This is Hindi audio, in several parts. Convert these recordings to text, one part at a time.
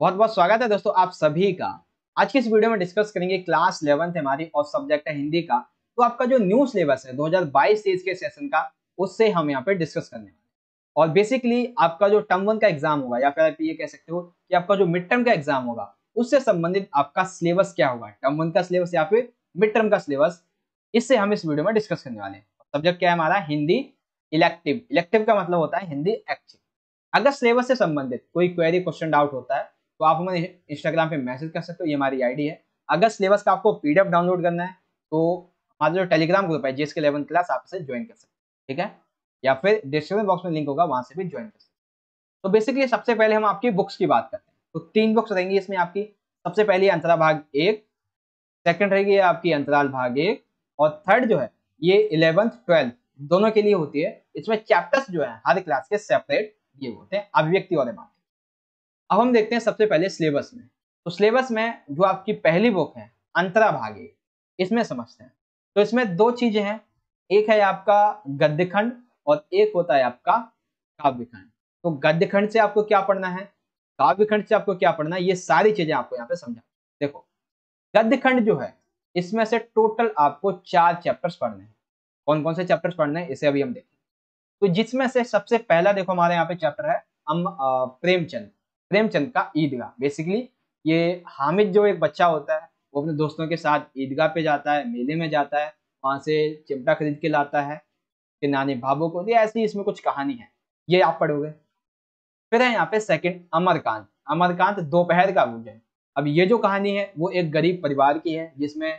बहुत बहुत स्वागत है दोस्तों आप सभी का आज की इस वीडियो में डिस्कस करेंगे क्लास इलेवंथ हमारी और सब्जेक्ट है हिंदी का तो आपका जो न्यू सिलेबस है 2022 तेईस के सेशन का उससे हम यहाँ पे डिस्कस करने वाले और बेसिकली आपका जो टर्म वन का एग्जाम होगा या फिर आप ये कह सकते हो कि आपका जो मिड टर्म का एग्जाम होगा उससे संबंधित आपका सिलेबस क्या होगा टर्म वन का सिलेबस या फिर मिड टर्म का सिलेबस इससे हम इस वीडियो में डिस्कस करने वाले हैं सब्जेक्ट क्या है हमारा हिंदी इलेक्टिव इलेक्टिव का मतलब होता है हिंदी एक्टिव अगर सिलेबस से संबंधित कोई क्वेरी क्वेश्चन डाउट होता है तो आप हमें इंस्टाग्राम पे मैसेज कर सकते हो ये हमारी आईडी है अगर सिलेबस का आपको पीडीएफ डाउनलोड करना है तो हमारा जो टेलीग्राम ग्रुप है जीएसके इलेवन क्लास आप इसे ज्वाइन कर सकते हैं ठीक है या फिर डिस्क्रिप्शन बॉक्स में लिंक होगा वहाँ से भी ज्वाइन कर सकते तो बेसिकली सबसे पहले हम आपकी बुक्स की बात करते हैं तो तीन बुक्स रहेंगी इसमें आपकी सबसे पहले अंतरा भाग एक सेकेंड रहेगी आपकी अंतराल भाग एक और थर्ड जो है ये इलेवंथ ट्वेल्थ दोनों के लिए होती है इसमें चैप्टर्स जो है हर क्लास के सेपरेट ये होते हैं अभिव्यक्ति वाले इमारत अब हम देखते हैं सबसे पहले सिलेबस में तो सिलेबस में जो आपकी पहली बुक है अंतरा भागी इसमें समझते हैं तो इसमें दो चीजें हैं एक है आपका गद्यखंड और एक होता है आपका काव्यखंड तो गद्यखंड से आपको क्या पढ़ना है काव्यखंड से आपको क्या पढ़ना है ये सारी चीजें आपको यहाँ पे समझा देखो गद्यखंड जो है इसमें से टोटल आपको चार चैप्टर्स पढ़ने हैं कौन कौन से चैप्टर्स पढ़ने हैं इसे अभी हम देखें तो जिसमें से सबसे पहला देखो हमारे यहाँ पे चैप्टर है हम प्रेमचंद प्रेमचंद का ईदगाह बेसिकली ये हामिद जो एक बच्चा होता है वो अपने दोस्तों के साथ ईदगाह पे जाता है मेले में जाता है वहाँ से चिमटा खरीद के लाता है कि नानी भाबो को दिया ऐसी इसमें कुछ कहानी है ये आप पढ़ोगे फिर है यहाँ पे सेकंड अमरकांत अमरकांत दोपहर का भोजन अब ये जो कहानी है वो एक गरीब परिवार की है जिसमें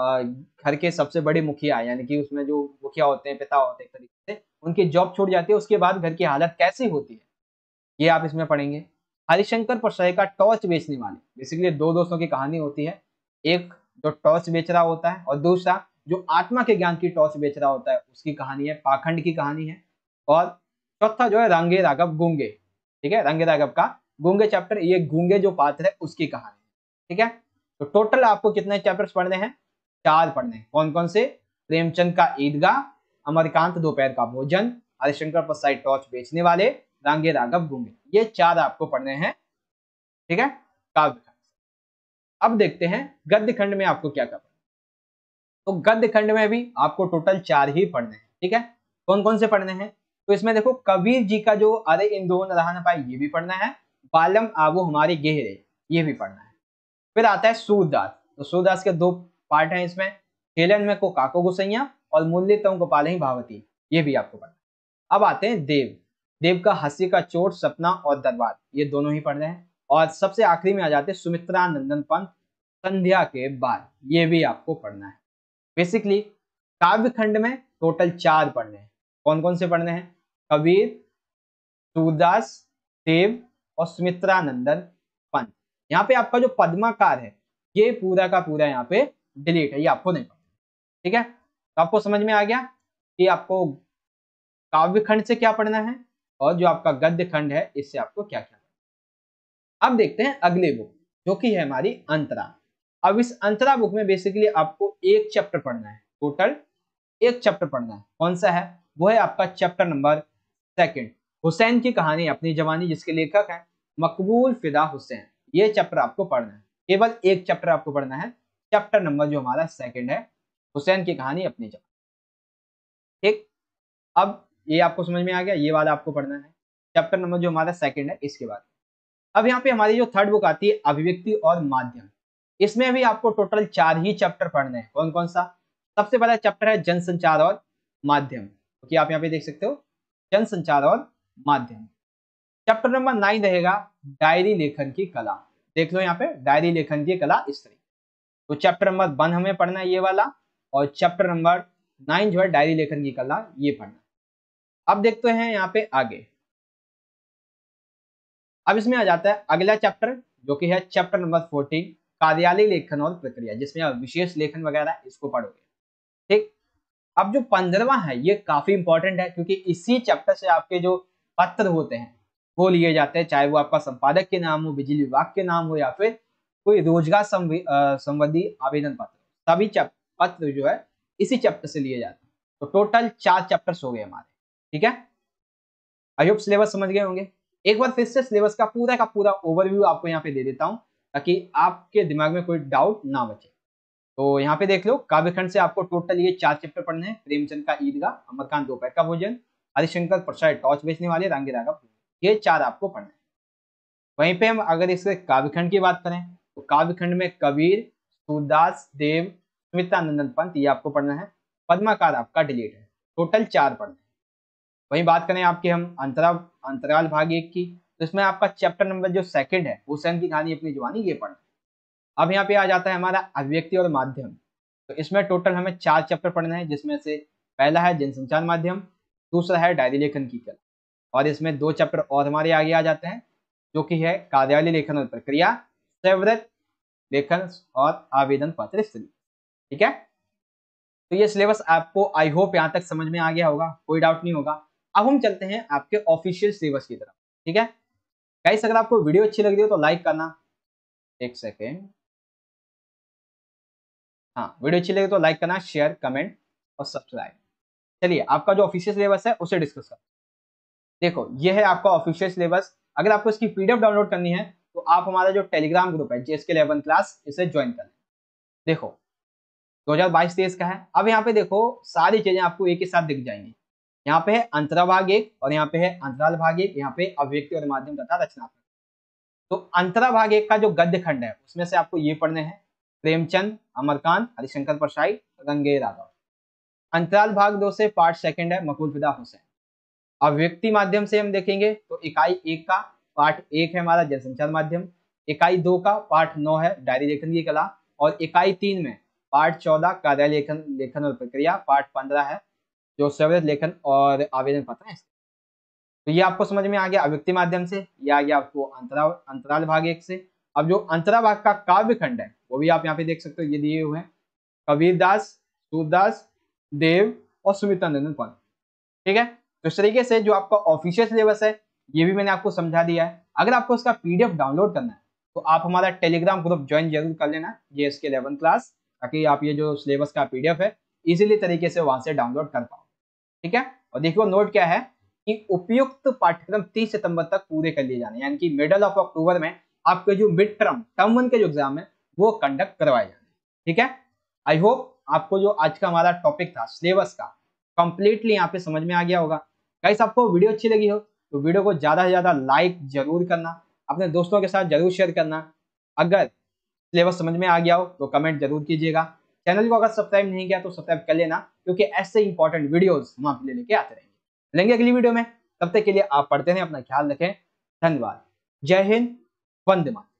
घर के सबसे बड़े मुखिया यानी कि उसमें जो मुखिया होते हैं पिता होते हैं तरीके से उनकी जॉब छूट जाती है उसके बाद घर की हालत कैसी होती है ये आप इसमें पढ़ेंगे हरिशंकर परसाई का टॉर्च बेचने वाले बेसिकली दो दोस्तों की कहानी होती है एक जो टॉर्च बेच रहा होता है और दूसरा जो आत्मा के ज्ञान की टॉर्च बेच रहा होता है उसकी कहानी है पाखंड की कहानी है और चौथा जो है रंगे राघव गूंगे ठीक है रंगे राघव का गूंगे चैप्टर ये गूंगे जो पात्र है उसकी कहानी ठीक है तो टोटल आपको कितने चैप्टर्स पढ़ने हैं चार पढ़ने हैं कौन कौन से प्रेमचंद का ईदगाह अमरकांत दोपहर का भोजन हरिशंकर प्रसाई टॉर्च बेचने वाले रांगे राघव गुंगे ये चार आपको पढ़ने हैं ठीक है काव्य अब देखते हैं गद्य खंड में आपको क्या करना तो गद्य खंड में भी आपको टोटल चार ही पढ़ने हैं ठीक है कौन कौन से पढ़ने हैं तो इसमें देखो कबीर जी का जो अरे इन दो न रहा न पाए ये भी पढ़ना है बालम आबू हमारे गेहरे ये भी पढ़ना है फिर आता है सूरदास तो सूरदास के दो पार्ट हैं इसमें खेलन में को काको गुसैया और मूल्य तम गोपाल ही भावती ये भी आपको पढ़ना है अब आते हैं देव देव का हंसी का चोट सपना और दरबार ये दोनों ही पढ़ रहे हैं और सबसे आखिरी में आ जाते हैं सुमित्रा नंदन पंत संध्या के बाद ये भी आपको पढ़ना है बेसिकली काव्य खंड में टोटल चार पढ़ने हैं कौन कौन से पढ़ने हैं कबीर सूरदास देव और सुमित्रा नंदन पंत यहाँ पे आपका जो पद्माकार है ये पूरा का पूरा यहाँ पे डिलीट है ये आपको नहीं पता ठीक है तो आपको समझ में आ गया कि आपको काव्य खंड से क्या पढ़ना है और जो आपका गद्य खंड है इससे आपको क्या क्या अब देखते हैं अगले बुक जो कि है हमारी अंतरा अब इस अंतरा बुक में बेसिकली आपको एक चैप्टर पढ़ना है टोटल एक चैप्टर पढ़ना है कौन सा है वो है आपका चैप्टर नंबर सेकंड हुसैन की कहानी अपनी जवानी जिसके लेखक हैं मकबूल फिदा हुसैन ये चैप्टर आपको पढ़ना है केवल एक चैप्टर आपको पढ़ना है चैप्टर नंबर जो हमारा सेकेंड है हुसैन की कहानी अपनी जवानी ठीक अब ये आपको समझ में आ गया ये वाला आपको पढ़ना है चैप्टर नंबर जो हमारा सेकंड है इसके बाद अब यहाँ पे हमारी जो थर्ड बुक आती है अभिव्यक्ति और माध्यम इसमें भी आपको टोटल चार ही चैप्टर पढ़ने हैं कौन कौन सा सबसे पहला चैप्टर है जनसंचार और माध्यम क्योंकि तो आप यहाँ पे देख सकते हो जनसंचार और माध्यम चैप्टर नंबर नाइन रहेगा डायरी लेखन की कला देख लो यहाँ पे डायरी लेखन की कला इस तरह तो चैप्टर नंबर वन हमें पढ़ना है ये वाला और चैप्टर नंबर नाइन जो है डायरी लेखन की कला ये पढ़ना अब देखते हैं यहाँ पे आगे अब इसमें आ जाता है अगला चैप्टर जो कि है चैप्टर नंबर फोर्टीन कार्यालय लेखन और प्रक्रिया जिसमें आप विशेष लेखन वगैरह इसको पढ़ोगे ठीक अब जो पंद्रवा है ये काफी इंपॉर्टेंट है क्योंकि इसी चैप्टर से आपके जो पत्र होते हैं वो लिए जाते हैं चाहे वो आपका संपादक के नाम हो बिजली विभाग के नाम हो या फिर कोई रोजगार संबंधी आवेदन पत्र सभी पत्र जो है इसी चैप्टर से लिए जाते हैं तो टोटल चार चैप्टर्स हो गए हमारे ठीक है आई होप सिलेबस समझ गए होंगे एक बार फिर से सिलेबस का पूरा का पूरा ओवरव्यू आपको यहाँ पे दे देता हूँ ताकि आपके दिमाग में कोई डाउट ना बचे तो यहाँ पे देख लो काव्यखंड से आपको टोटल ये चार चैप्टर पढ़ने हैं प्रेमचंद का ईदगाह अमरकांत दोपहर का भोजन हरिशंकर प्रसाद टॉर्च बेचने वाले रंगे रागा ये चार आपको पढ़ना है वहीं पे हम अगर इसके काव्यखंड की बात करें तो काव्यखंड में कबीर सूरदास देव स्मिता पंत ये आपको पढ़ना है पद्माकार आपका डिलीट है टोटल चार पढ़ना है वहीं बात करें आपके हम अंतरा अंतराल भाग एक की तो इसमें आपका चैप्टर नंबर जो सेकंड है हुसैन की कहानी अपनी जुबानी ये पढ़ना अब यहाँ पे आ जाता है हमारा अभिव्यक्ति और माध्यम तो इसमें टोटल हमें चार चैप्टर पढ़ना है जिसमें से पहला है जनसंचार माध्यम दूसरा है डायरी लेखन की कला और इसमें दो चैप्टर और हमारे आगे आ जाते हैं जो कि है कार्यालय लेखन और प्रक्रिया सेवरत लेखन और आवेदन पत्र ठीक है तो ये सिलेबस आपको आई होप यहाँ तक समझ में आ गया होगा कोई डाउट नहीं होगा अब हम चलते हैं आपके ऑफिशियल सिलेबस की तरफ ठीक है गाइस अगर आपको वीडियो अच्छी लग रही हो तो लाइक करना एक सेकेंड हाँ वीडियो अच्छी लगे तो लाइक करना शेयर कमेंट और सब्सक्राइब चलिए आपका जो ऑफिशियल सिलेबस है उसे डिस्कस कर देखो ये है आपका ऑफिशियल सिलेबस अगर आपको इसकी पीडीएफ डाउनलोड करनी है तो आप हमारा जो टेलीग्राम ग्रुप है जीएसके इलेवन क्लास इसे ज्वाइन कर लें देखो 2022 हजार का है अब यहाँ पे देखो सारी चीजें आपको एक ही साथ दिख जाएंगी यहाँ पे है अंतराभाग एक और यहाँ पे है अंतराल भाग एक यहाँ पे अभिव्यक्ति और माध्यम तथा रचनात्मक तो अंतराभाग एक का जो गद्य खंड है उसमें से आपको ये पढ़ने हैं प्रेमचंद अमरकांत हरिशंकर परसाई गंगे राघव अंतराल भाग दो से पार्ट सेकेंड है मकुल फिदा हुसैन अभिव्यक्ति माध्यम से हम देखेंगे तो इकाई एक का पार्ट एक है हमारा जनसंचार माध्यम इकाई दो का पार्ट नौ है डायरी लेखन की कला और इकाई तीन में पार्ट चौदह कार्यालय लेखन और प्रक्रिया पार्ट पंद्रह है जो सवेद लेखन और आवेदन पत्र है तो ये आपको समझ में आ गया अभ्यक्ति माध्यम से ये आ गया आपको अंतरा अंतराल भाग एक से अब जो अंतरा भाग का काव्य खंड है वो भी आप यहाँ पे देख सकते हो ये दिए हुए हैं कबीरदास सूरदास देव और सुमित्रा नंदन पाल ठीक है तो इस तरीके से जो आपका ऑफिशियल सिलेबस है ये भी मैंने आपको समझा दिया है अगर आपको इसका पीडीएफ डाउनलोड करना है तो आप हमारा टेलीग्राम ग्रुप ज्वाइन जरूर कर लेना J S K eleven class ताकि आप ये जो सिलेबस का पीडीएफ है इजीली तरीके से वहां से डाउनलोड कर पाओ ठीक है और देखियो नोट क्या है कि उपयुक्त पाठ्यक्रम 30 सितंबर तक पूरे कर लिए जाने यानी कि मिडल ऑफ अक्टूबर में आपके जो मिड टर्म टर्म वन के जो एग्जाम है वो कंडक्ट करवाए जाने ठीक है आई होप आपको जो आज का हमारा टॉपिक था सिलेबस का कंप्लीटली यहाँ पे समझ में आ गया होगा कैसे आपको वीडियो अच्छी लगी हो तो वीडियो को ज़्यादा से ज़्यादा लाइक जरूर करना अपने दोस्तों के साथ जरूर शेयर करना अगर सिलेबस समझ में आ गया हो तो कमेंट जरूर कीजिएगा चैनल को अगर सब्सक्राइब नहीं किया तो सब्सक्राइब कर लेना क्योंकि ऐसे इंपॉर्टेंट वीडियोज हम आपके लिए लेके आते रहेंगे मिलेंगे अगली वीडियो में तब तक के लिए आप पढ़ते रहें अपना ख्याल रखें धन्यवाद जय हिंद वंदे मातरम